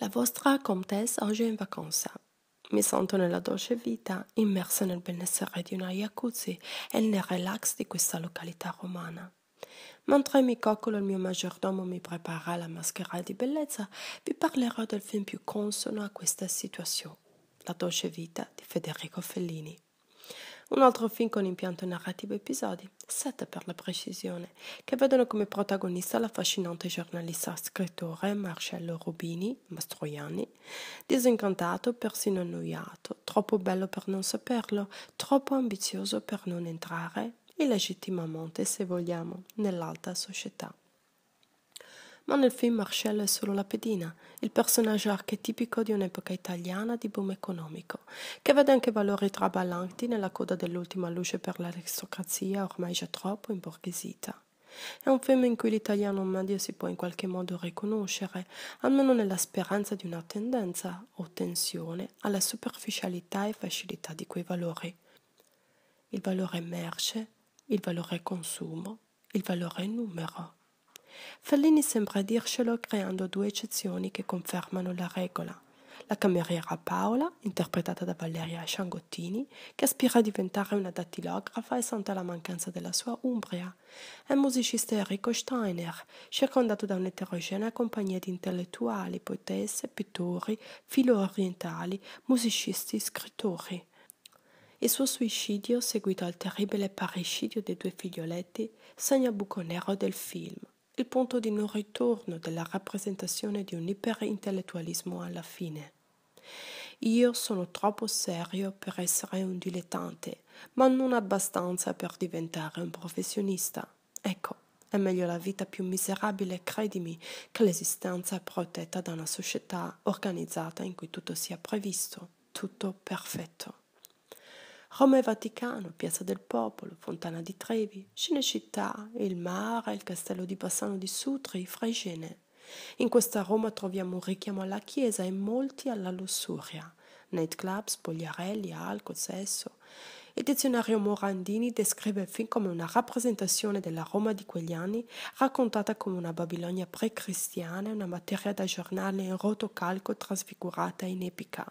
La vostra comtesse oggi è in vacanza. Mi sento nella dolce vita, immersa nel benessere di una jacuzzi e nel relax di questa località romana. Mentre mi coccolo il mio maggiordomo mi prepara la maschera di bellezza, vi parlerò del film più consono a questa situazione, La dolce vita di Federico Fellini. Un altro film con impianto narrativo episodi, sette per la precisione, che vedono come protagonista l'affascinante giornalista scrittore Marcello Rubini, Mastroianni, disincantato, persino annoiato, troppo bello per non saperlo, troppo ambizioso per non entrare, illegittimamente se vogliamo, nell'alta società ma nel film Marcello è solo la pedina, il personaggio archetipico di un'epoca italiana di boom economico, che vede anche valori traballanti nella coda dell'ultima luce per l'aristocrazia ormai già troppo imborghesita. È un film in cui l'italiano medio si può in qualche modo riconoscere, almeno nella speranza di una tendenza o tensione alla superficialità e facilità di quei valori. Il valore merce, il valore consumo, il valore numero. Fellini sembra dircelo creando due eccezioni che confermano la regola. La cameriera Paola, interpretata da Valeria Sciangottini, che aspira a diventare una dattilografa e sente la mancanza della sua Umbria, e il musicista Enrico Steiner, circondato da un'eterogenea compagnia di intellettuali, poetesse, pittori, filo orientali, musicisti, scrittori. Il suo suicidio, seguito al terribile parricidio dei due figlioletti, segna il buco nero del film il punto di non ritorno della rappresentazione di un iperintellettualismo alla fine. Io sono troppo serio per essere un dilettante, ma non abbastanza per diventare un professionista. Ecco, è meglio la vita più miserabile, credimi, che l'esistenza protetta da una società organizzata in cui tutto sia previsto, tutto perfetto. Roma e Vaticano, Piazza del Popolo, Fontana di Trevi, Cinecittà, il mare, il castello di Bassano di Sutri, Fregene. In questa Roma troviamo un richiamo alla Chiesa e molti alla lussuria, nightclub, spogliarelli, alcol, sesso. Il dizionario Morandini descrive il film come una rappresentazione della Roma di quegli anni, raccontata come una Babilonia pre-cristiana, e una materia da giornale in rotocalco trasfigurata in epica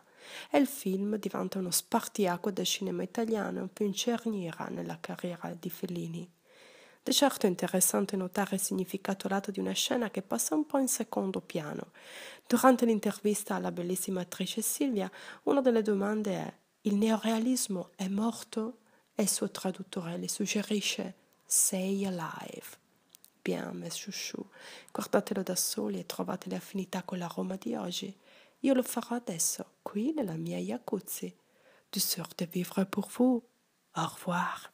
e il film diventa uno spartiacque del cinema italiano più in cerniera nella carriera di Fellini. Di certo è interessante notare il significato lato di una scena che passa un po' in secondo piano. Durante l'intervista alla bellissima attrice Silvia, una delle domande è Il neorealismo è morto? E il suo traduttore le suggerisce Say alive. Bien, mes chouchou, guardatelo da soli e trovate le affinità con la Roma di oggi. Je le ferai adesso qui nella mia jacuzzi, de sorte vivre pour vous. Au revoir.